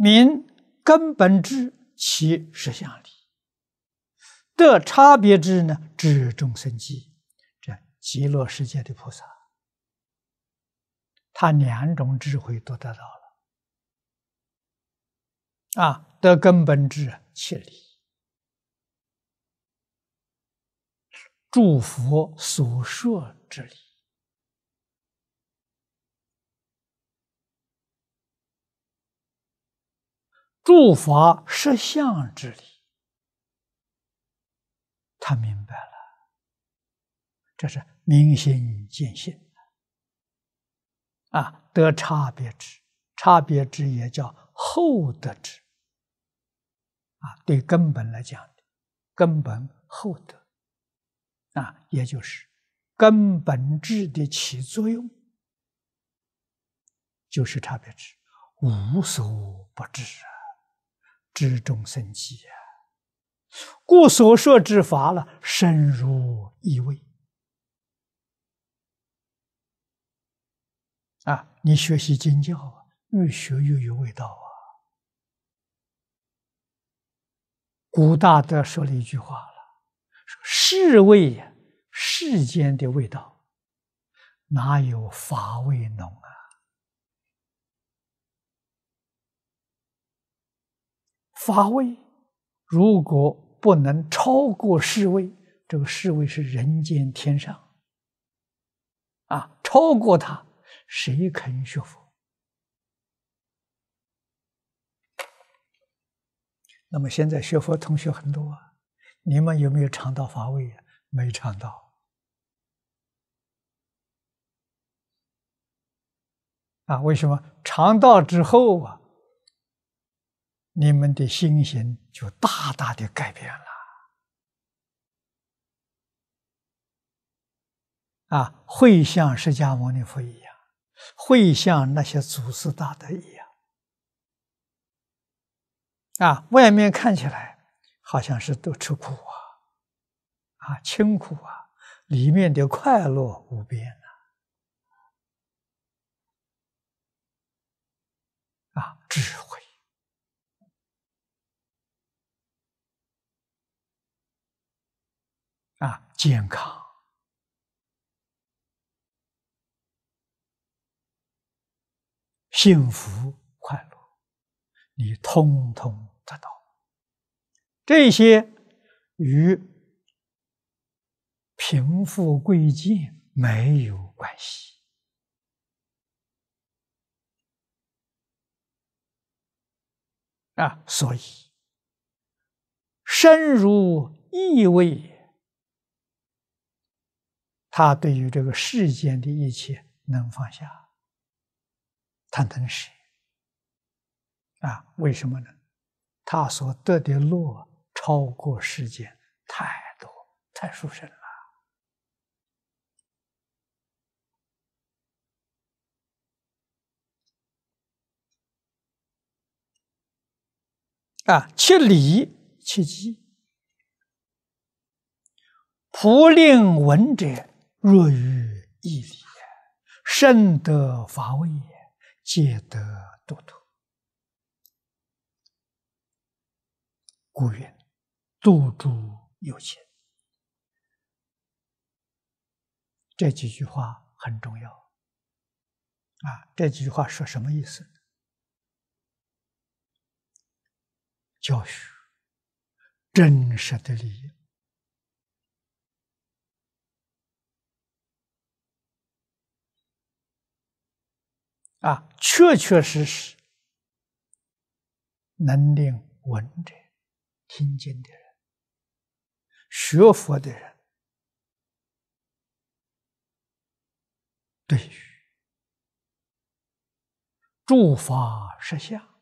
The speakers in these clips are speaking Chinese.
明根本智其实相理，得差别智呢，指众生机，这极乐世界的菩萨，他两种智慧都得到了，啊，得根本智其理，诸佛所说之理。诸法实相之理，他明白了，这是明心见性啊！得差别之，差别之也叫厚德之啊。对根本来讲，根本厚德啊，也就是根本质的起作用，就是差别之，无所不至啊。知中生机呀，故所说之法了，深如意味。啊，你学习经教啊，越学越有味道啊。古大德说了一句话了，说世味呀，世间的味道，哪有法味浓啊？法位如果不能超过侍卫，这个侍卫是人间天上，啊，超过他谁肯学佛？那么现在学佛同学很多啊，你们有没有尝到法味呀？没尝到啊？为什么尝到之后啊？你们的心情就大大的改变了，啊，会像释迦牟尼佛一样，会像那些祖师大德一样，啊，外面看起来好像是都吃苦啊，啊，清苦啊，里面的快乐无边啊。啊，智慧。健康、幸福、快乐，你通通得到。这些与贫富贵贱没有关系啊，所以身如意味。他对于这个世间的一切能放下，他能舍啊？为什么呢？他所得的乐超过世间太多，太殊胜了啊！其理切机，普令闻者。若欲易理，甚得法味也；皆得度脱。故云度诸有情。这几句话很重要啊！这几句话说什么意思呢？教学真实的利益。啊，确确实实能令闻者、听经的人、学佛的人，对于诸法实相、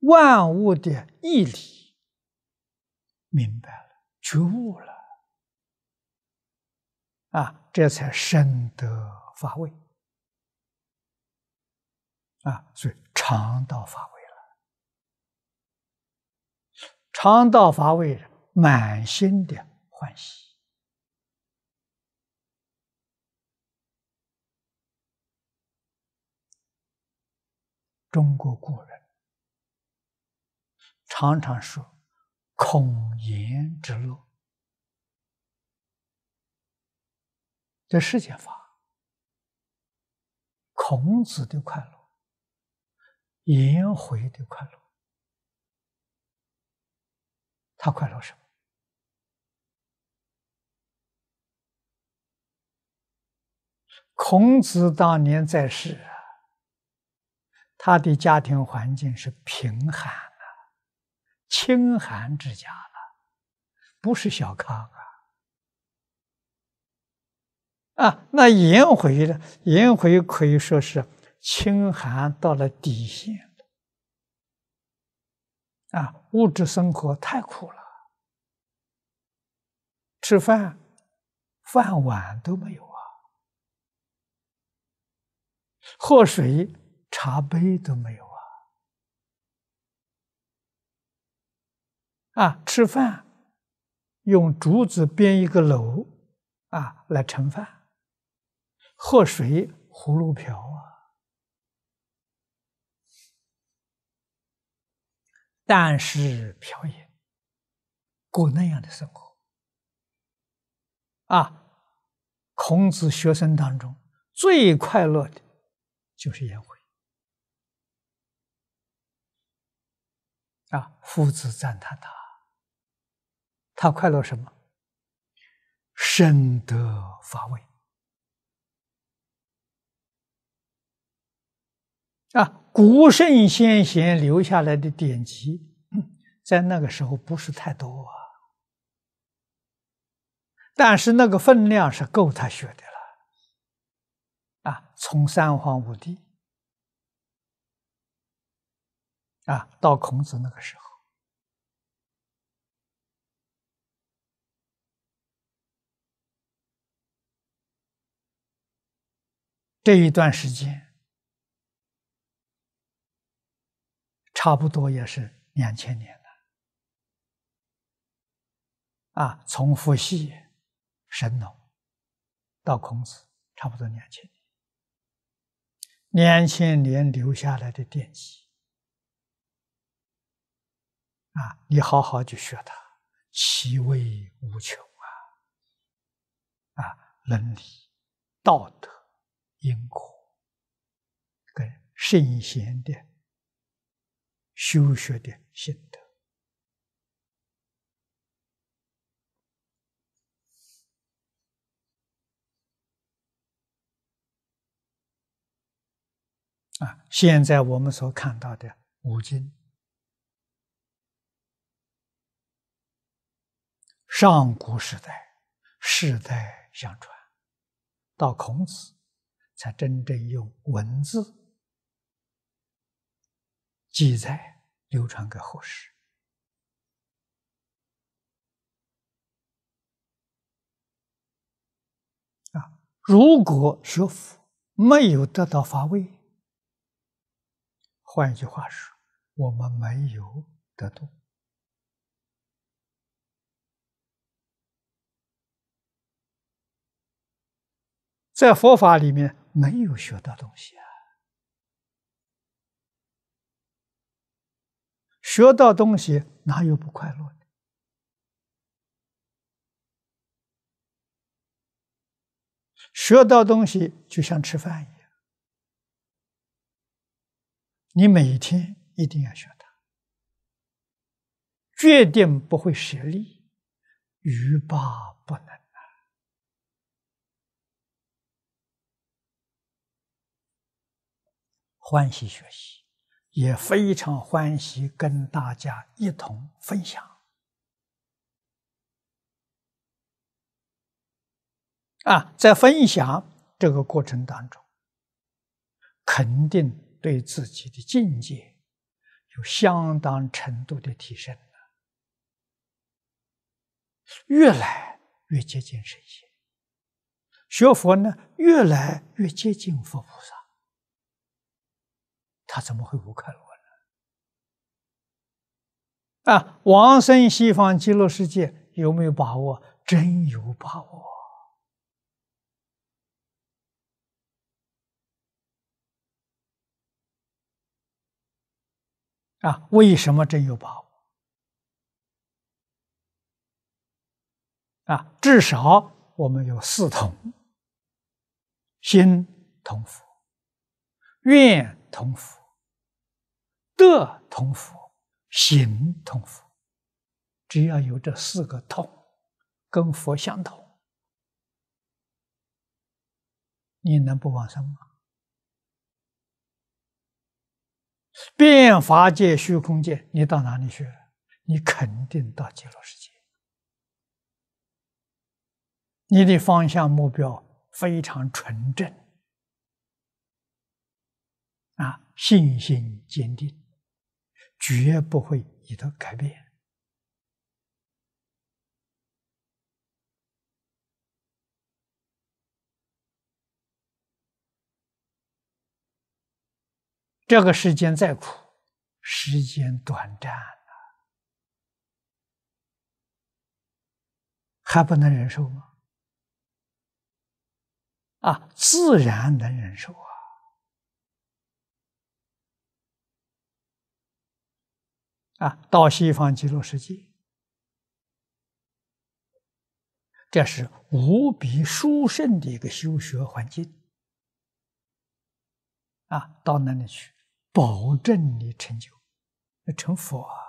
万物的义理，明白了，觉悟了。啊，这才深得法味，啊，所以常到法味了。常到法味了，满心的欢喜。中国古人常常说：“孔颜之乐。”在世界法，孔子的快乐，颜回的快乐，他快乐什么？孔子当年在世啊，他的家庭环境是贫寒啊，清寒之家了，不是小康。啊，那颜回呢？颜回可以说是清寒到了底线啊，物质生活太苦了，吃饭饭碗都没有啊，喝水茶杯都没有啊，啊，吃饭用竹子编一个篓啊来盛饭。喝水葫芦瓢啊，但是瓢也过那样的生活啊。孔子学生当中最快乐的就是颜回啊，夫子赞叹他，他快乐什么？深得法味。啊，古圣先贤留下来的典籍，在那个时候不是太多啊，但是那个分量是够他学的了。啊，从三皇五帝啊，到孔子那个时候，这一段时间。差不多也是两千年了，啊，从伏羲、神农到孔子，差不多两千年，两千年留下来的典籍，啊，你好好去学它，其味无穷啊！啊，伦理、道德、因果跟神仙的。修学的心得啊！现在我们所看到的五经，上古时代世代相传，到孔子才真正用文字。记载流传给后世。啊，如果学佛没有得到发挥，换一句话说，我们没有得度。在佛法里面没有学到东西啊。学到东西哪有不快乐的？学到东西就像吃饭一样，你每天一定要学它，决定不会学力，欲罢不能欢喜学习。也非常欢喜跟大家一同分享啊，在分享这个过程当中，肯定对自己的境界有相当程度的提升了，越来越接近神仙，学佛呢，越来越接近佛菩萨。他怎么会不快乐呢？啊，往生西方极乐世界有没有把握？真有把握！啊，为什么真有把握？啊，至少我们有四同：心同福，愿同福，德同福，行同福。只要有这四个同，跟佛相同，你能不往生吗？变法界、虚空界，你到哪里去？你肯定到极乐世界。你的方向目标非常纯正，啊，信心坚定。绝不会以的改变。这个世间再苦，时间短暂啊，还不能忍受吗？啊，自然能忍受啊。啊，到西方极乐世界，这是无比殊胜的一个修学环境。啊，到那里去，保证你成就，成佛。啊。